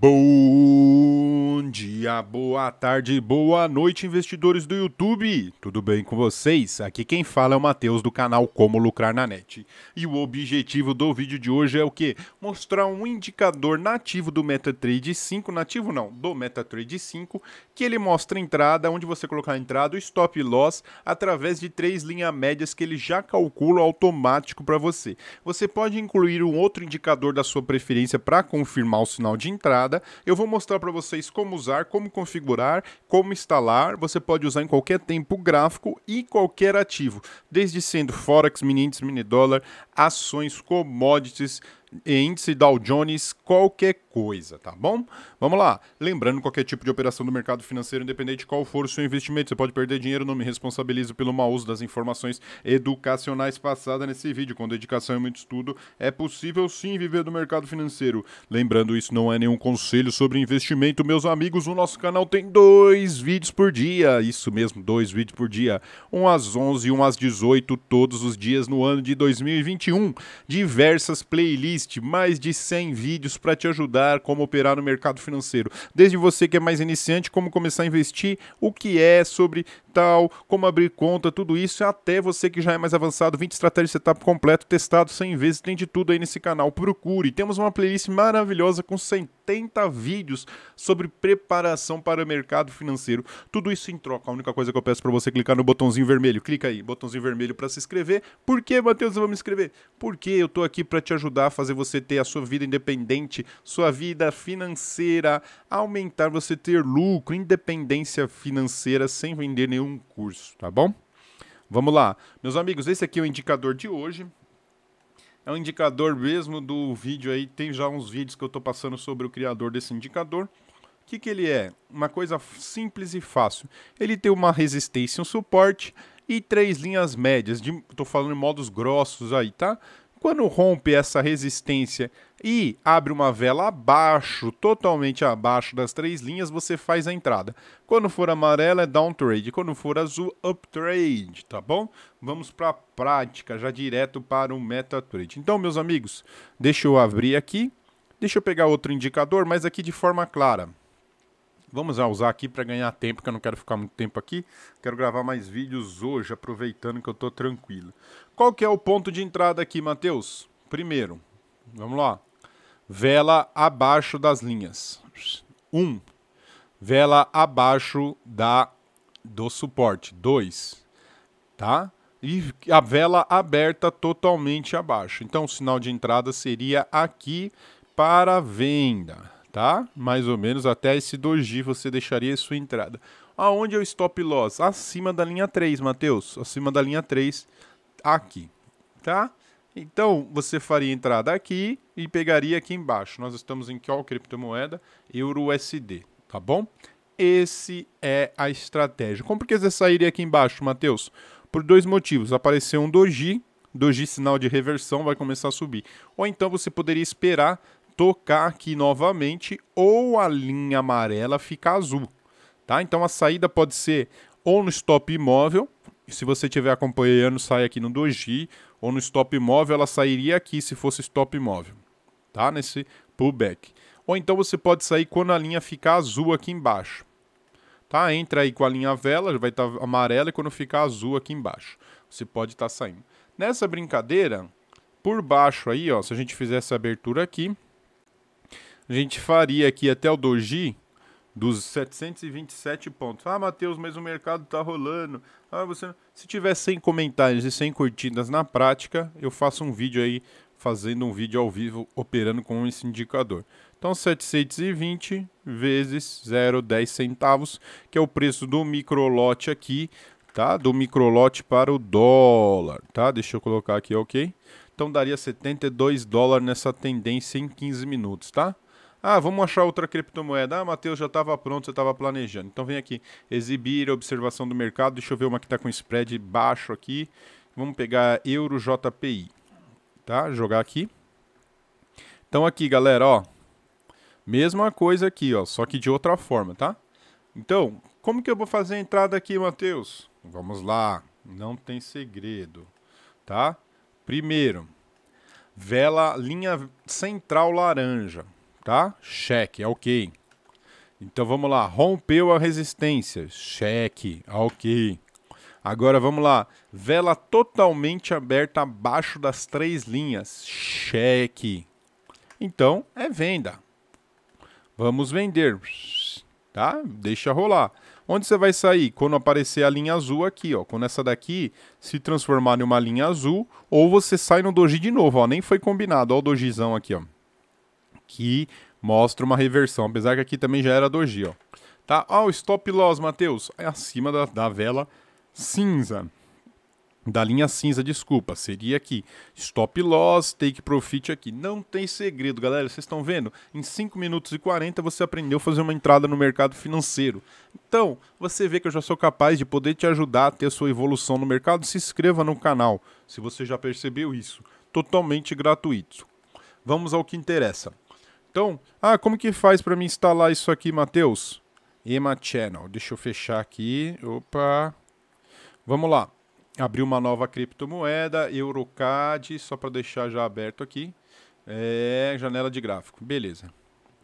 Boom. Bom dia, boa tarde, boa noite, investidores do YouTube! Tudo bem com vocês? Aqui quem fala é o Matheus do canal Como Lucrar na Net. E o objetivo do vídeo de hoje é o que? Mostrar um indicador nativo do MetaTrader 5, nativo não, do MetaTrader 5, que ele mostra a entrada, onde você colocar a entrada, o stop loss, através de três linhas médias que ele já calcula automático para você. Você pode incluir um outro indicador da sua preferência para confirmar o sinal de entrada. Eu vou mostrar para vocês como usar, como configurar, como instalar. Você pode usar em qualquer tempo gráfico e qualquer ativo, desde sendo Forex, mini índice, mini dólar, ações, commodities, e índice Dow Jones, qualquer coisa, tá bom? Vamos lá. Lembrando, qualquer tipo de operação do mercado financeiro, independente de qual for o seu investimento, você pode perder dinheiro, não me responsabilizo pelo mau uso das informações educacionais passadas nesse vídeo. Com dedicação e muito estudo, é possível sim viver do mercado financeiro. Lembrando, isso não é nenhum conselho sobre investimento, meus amigos. O nosso canal tem dois vídeos por dia, isso mesmo, dois vídeos por dia. Um às 11 e um às 18, todos os dias no ano de 2021. Diversas playlists existe mais de 100 vídeos para te ajudar como operar no mercado financeiro. Desde você que é mais iniciante, como começar a investir, o que é sobre tal, como abrir conta, tudo isso, até você que já é mais avançado, 20 estratégias de setup completo, testado 100 vezes, tem de tudo aí nesse canal. Procure, temos uma playlist maravilhosa com 70 vídeos sobre preparação para o mercado financeiro. Tudo isso em troca. A única coisa que eu peço para você é clicar no botãozinho vermelho. Clica aí, botãozinho vermelho para se inscrever. Por que, Matheus, eu vou me inscrever? Porque eu tô aqui para te ajudar a fazer fazer você ter a sua vida independente, sua vida financeira, aumentar você ter lucro, independência financeira sem vender nenhum curso, tá bom? Vamos lá. Meus amigos, esse aqui é o indicador de hoje. É um indicador mesmo do vídeo aí, tem já uns vídeos que eu tô passando sobre o criador desse indicador. O que, que ele é? Uma coisa simples e fácil. Ele tem uma resistência, um suporte, e três linhas médias. De, tô falando em modos grossos aí, tá? Quando rompe essa resistência e abre uma vela abaixo, totalmente abaixo das três linhas, você faz a entrada. Quando for amarela é downtrade, quando for azul uptrade, tá bom? Vamos para a prática, já direto para o MetaTrade. Então, meus amigos, deixa eu abrir aqui. Deixa eu pegar outro indicador, mas aqui de forma clara. Vamos usar aqui para ganhar tempo, que eu não quero ficar muito tempo aqui. Quero gravar mais vídeos hoje, aproveitando que eu estou tranquilo. Qual que é o ponto de entrada aqui, Matheus? Primeiro, vamos lá. Vela abaixo das linhas. 1. Um, vela abaixo da do suporte. 2. Tá? E a vela aberta totalmente abaixo. Então, o sinal de entrada seria aqui para venda tá? Mais ou menos até esse doji você deixaria sua entrada. Aonde é o stop loss? Acima da linha 3, Matheus, acima da linha 3 aqui, tá? Então, você faria entrada aqui e pegaria aqui embaixo. Nós estamos em qual criptomoeda? Euro USD, tá bom? Esse é a estratégia. Como que você sairia aqui embaixo, Matheus? Por dois motivos. Apareceu um doji, doji sinal de reversão, vai começar a subir. Ou então você poderia esperar tocar aqui novamente ou a linha amarela fica azul, tá? Então a saída pode ser ou no stop imóvel, se você estiver acompanhando, sai aqui no doji, ou no stop imóvel, ela sairia aqui se fosse stop imóvel, tá? Nesse pullback. Ou então você pode sair quando a linha ficar azul aqui embaixo. Tá? Entra aí com a linha vela, vai estar tá amarela e quando ficar azul aqui embaixo, você pode estar tá saindo. Nessa brincadeira, por baixo aí, ó, se a gente fizer essa abertura aqui, a gente faria aqui até o doji dos 727 pontos. Ah, Matheus, mas o mercado tá rolando. Ah, você se tiver 100 comentários e 100 curtidas na prática, eu faço um vídeo aí fazendo um vídeo ao vivo operando com esse indicador. Então 720 vezes 0,10 centavos, que é o preço do microlote aqui, tá? Do microlote para o dólar, tá? Deixa eu colocar aqui, OK? Então daria 72 dólares nessa tendência em 15 minutos, tá? Ah, vamos achar outra criptomoeda. Ah, Matheus, já estava pronto, você estava planejando. Então vem aqui, exibir observação do mercado. Deixa eu ver uma que está com spread baixo aqui. Vamos pegar Euro JPI, tá? Jogar aqui. Então aqui, galera, ó. Mesma coisa aqui, ó, só que de outra forma, tá? Então, como que eu vou fazer a entrada aqui, Matheus? Vamos lá, não tem segredo, tá? Primeiro, vela linha central laranja tá? Cheque, ok. Então vamos lá, rompeu a resistência, cheque, ok. Agora vamos lá, vela totalmente aberta abaixo das três linhas, cheque. Então é venda. Vamos vender, tá? Deixa rolar. Onde você vai sair? Quando aparecer a linha azul aqui, ó. Quando essa daqui se transformar em uma linha azul, ou você sai no doji de novo, ó. Nem foi combinado, ó o dojizão aqui, ó. Aqui mostra uma reversão, apesar que aqui também já era doji, ó. Tá? Ó, o stop loss, Matheus, é acima da, da vela cinza. Da linha cinza, desculpa, seria aqui. Stop loss, take profit aqui. Não tem segredo, galera. Vocês estão vendo? Em 5 minutos e 40 você aprendeu a fazer uma entrada no mercado financeiro. Então, você vê que eu já sou capaz de poder te ajudar a ter a sua evolução no mercado. Se inscreva no canal, se você já percebeu isso. Totalmente gratuito. Vamos ao que interessa. Então, ah, como que faz para me instalar isso aqui, Matheus? Ema Channel. Deixa eu fechar aqui. Opa. Vamos lá. Abri uma nova criptomoeda, EuroCAD, só para deixar já aberto aqui. É, janela de gráfico. Beleza.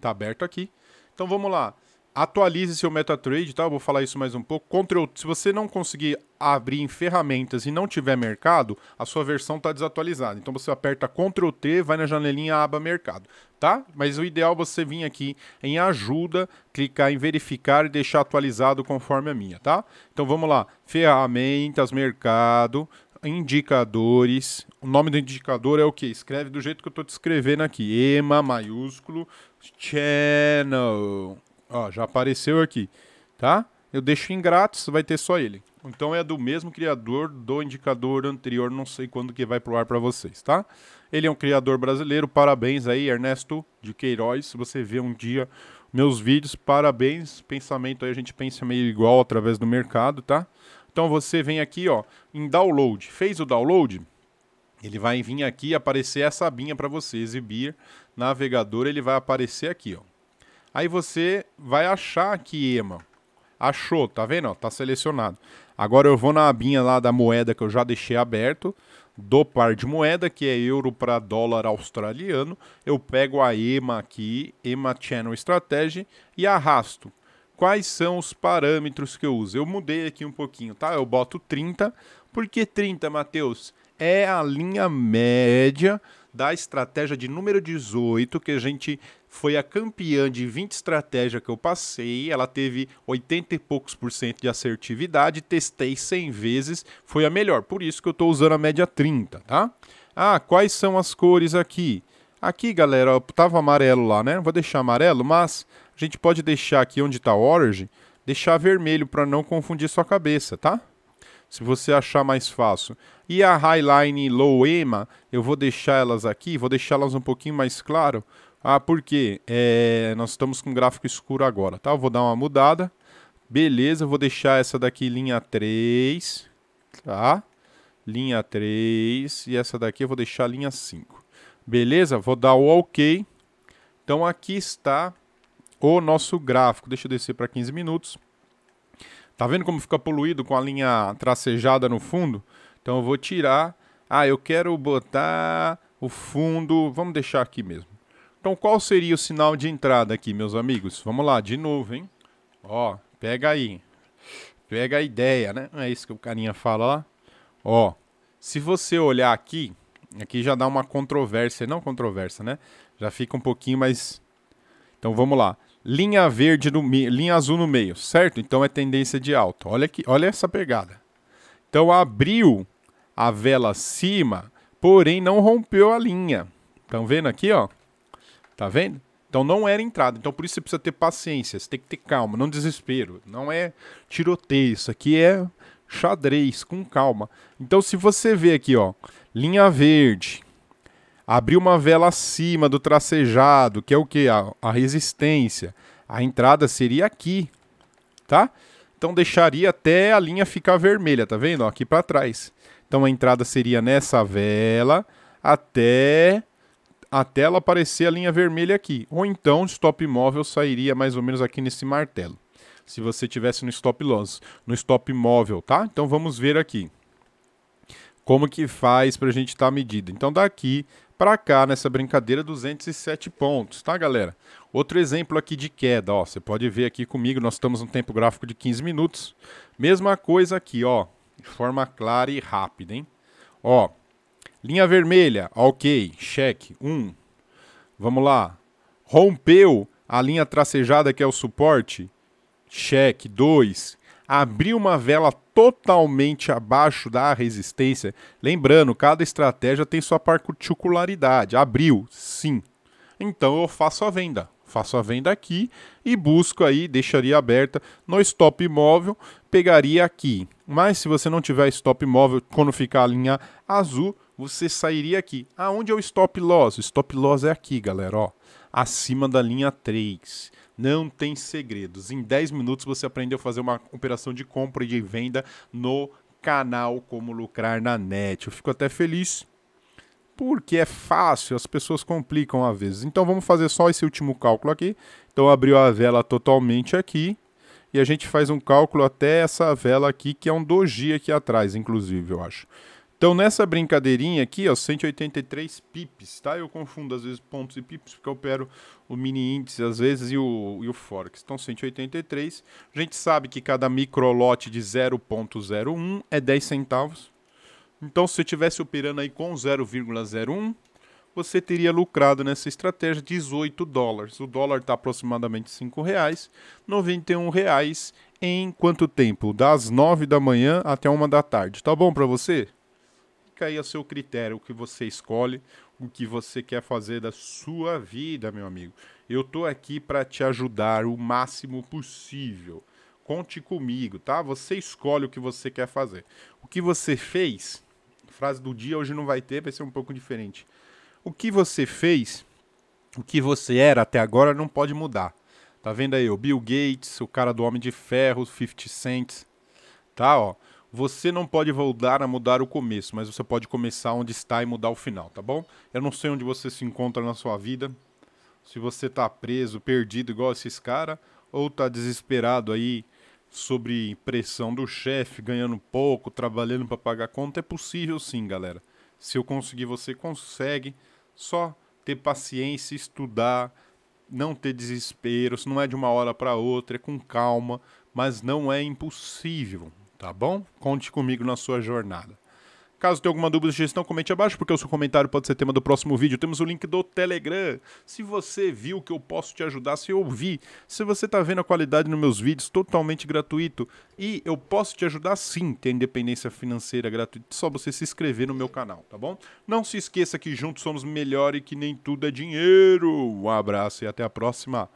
Tá aberto aqui. Então vamos lá. Atualize seu MetaTrader, tá? Eu vou falar isso mais um pouco. Ctrl, se você não conseguir abrir em ferramentas e não tiver mercado, a sua versão está desatualizada. Então você aperta Ctrl T, vai na janelinha aba mercado tá? Mas o ideal é você vir aqui em ajuda, clicar em verificar e deixar atualizado conforme a minha, tá? Então vamos lá, ferramentas, mercado, indicadores. O nome do indicador é o que? Escreve do jeito que eu estou escrevendo aqui. EMA maiúsculo channel. Ó, já apareceu aqui, tá? eu deixo em grátis, vai ter só ele. Então é do mesmo criador do indicador anterior, não sei quando que vai pro ar para vocês, tá? Ele é um criador brasileiro, parabéns aí, Ernesto de Queiroz. Se você vê um dia meus vídeos, parabéns. Pensamento aí, a gente pensa meio igual através do mercado, tá? Então você vem aqui, ó, em download. Fez o download? Ele vai vir aqui e aparecer essa abinha para você, exibir navegador, ele vai aparecer aqui, ó. Aí você vai achar aqui, EMA Achou, tá vendo? Ó, tá selecionado. Agora eu vou na abinha lá da moeda que eu já deixei aberto, do par de moeda, que é euro para dólar australiano. Eu pego a EMA aqui, EMA Channel Strategy, e arrasto. Quais são os parâmetros que eu uso? Eu mudei aqui um pouquinho, tá? Eu boto 30. Por que 30, Matheus? é a linha média da estratégia de número 18, que a gente foi a campeã de 20 estratégias que eu passei. Ela teve 80 e poucos por cento de assertividade, testei 100 vezes, foi a melhor. Por isso que eu estou usando a média 30, tá? Ah, quais são as cores aqui? Aqui, galera, tava amarelo lá, né? Vou deixar amarelo, mas a gente pode deixar aqui onde está orange, deixar vermelho para não confundir sua cabeça, tá? se você achar mais fácil. E a Highline Loema, eu vou deixar elas aqui, vou deixá-las um pouquinho mais claro. Ah, porque é, nós estamos com gráfico escuro agora, tá? Eu vou dar uma mudada. Beleza, vou deixar essa daqui linha 3, tá? Linha 3 e essa daqui eu vou deixar linha 5. Beleza? Vou dar o OK. Então aqui está o nosso gráfico. Deixa eu descer para 15 minutos. Tá vendo como fica poluído com a linha tracejada no fundo? Então eu vou tirar. Ah, eu quero botar o fundo. Vamos deixar aqui mesmo. Então qual seria o sinal de entrada aqui, meus amigos? Vamos lá, de novo, hein? Ó, pega aí. Pega a ideia, né? É isso que o carinha fala lá. Ó, se você olhar aqui, aqui já dá uma controvérsia, não controvérsia, né? Já fica um pouquinho mais... Então vamos lá linha verde no linha azul no meio, certo? Então é tendência de alta. Olha aqui, olha essa pegada. Então abriu a vela acima, porém não rompeu a linha. Estão vendo aqui, ó? Tá vendo? Então não era entrada. Então por isso você precisa ter paciência, você tem que ter calma, não desespero. Não é tiroteio, isso aqui é xadrez com calma. Então se você vê aqui, ó, linha verde, abrir uma vela acima do tracejado, que é o que? A, a, resistência. A entrada seria aqui, tá? Então deixaria até a linha ficar vermelha, tá vendo? aqui para trás. Então a entrada seria nessa vela até até ela aparecer a linha vermelha aqui. Ou então o stop móvel sairia mais ou menos aqui nesse martelo. Se você tivesse no stop loss, no stop móvel, tá? Então vamos ver aqui como que faz para a gente estar tá Então daqui para cá nessa brincadeira 207 pontos, tá, galera? Outro exemplo aqui de queda, ó, você pode ver aqui comigo, nós estamos num tempo gráfico de 15 minutos. Mesma coisa aqui, ó, de forma clara e rápida, hein? Ó, linha vermelha, ok, cheque, 1. Um. Vamos lá. Rompeu a linha tracejada que é o suporte, cheque, 2 abrir uma vela totalmente abaixo da resistência. Lembrando, cada estratégia tem sua particularidade. Abriu, sim. Então eu faço a venda. Faço a venda aqui e busco aí, deixaria aberta no stop móvel, pegaria aqui. Mas se você não tiver stop móvel quando ficar a linha azul, você sairia aqui. Aonde é o stop loss? O stop loss é aqui, galera, ó acima da linha 3. Não tem segredos. Em 10 minutos você aprendeu a fazer uma operação de compra e de venda no canal Como Lucrar na Net. Eu fico até feliz porque é fácil, as pessoas complicam às vezes. Então vamos fazer só esse último cálculo aqui. Então abriu a vela totalmente aqui e a gente faz um cálculo até essa vela aqui, que é um doji aqui atrás, inclusive, eu acho. Então, nessa brincadeirinha aqui, ó, 183 pips, tá? Eu confundo às vezes pontos e pips, porque eu opero o mini índice às vezes e o, e o forex. Então, 183. A gente sabe que cada microlote de 0.01 é 10 centavos. Então, se você estivesse operando aí com 0,01, você teria lucrado nessa estratégia 18 dólares. O dólar está aproximadamente 5 reais, 91 reais em quanto tempo? Das 9 da manhã até 1 da tarde. Tá bom para você? fica aí a seu critério o que você escolhe, o que você quer fazer da sua vida, meu amigo. Eu tô aqui para te ajudar o máximo possível. Conte comigo, tá? Você escolhe o que você quer fazer. O que você fez, frase do dia hoje não vai ter, vai ser um pouco diferente. O que você fez, o que você era até agora não pode mudar. Tá vendo aí o Bill Gates, o cara do Homem de Ferro, 50 Cent, tá, ó. Você não pode voltar a mudar o começo, mas você pode começar onde está e mudar o final, tá bom? Eu não sei onde você se encontra na sua vida. Se você está preso, perdido igual esses caras, ou está desesperado aí sobre pressão do chefe, ganhando pouco, trabalhando para pagar conta, é possível sim, galera. Se eu conseguir, você consegue. Só ter paciência, estudar, não ter desespero, não é de uma hora para outra, é com calma, mas não é impossível, tá bom? Conte comigo na sua jornada. Caso tenha alguma dúvida ou sugestão, comente abaixo, porque o seu comentário pode ser tema do próximo vídeo. Temos o link do Telegram. Se você viu que eu posso te ajudar, se eu se você está vendo a qualidade nos meus vídeos, totalmente gratuito. E eu posso te ajudar sim, ter independência financeira gratuita, é só você se inscrever no meu canal, tá bom? Não se esqueça que juntos somos melhor e que nem tudo é dinheiro. Um abraço e até a próxima.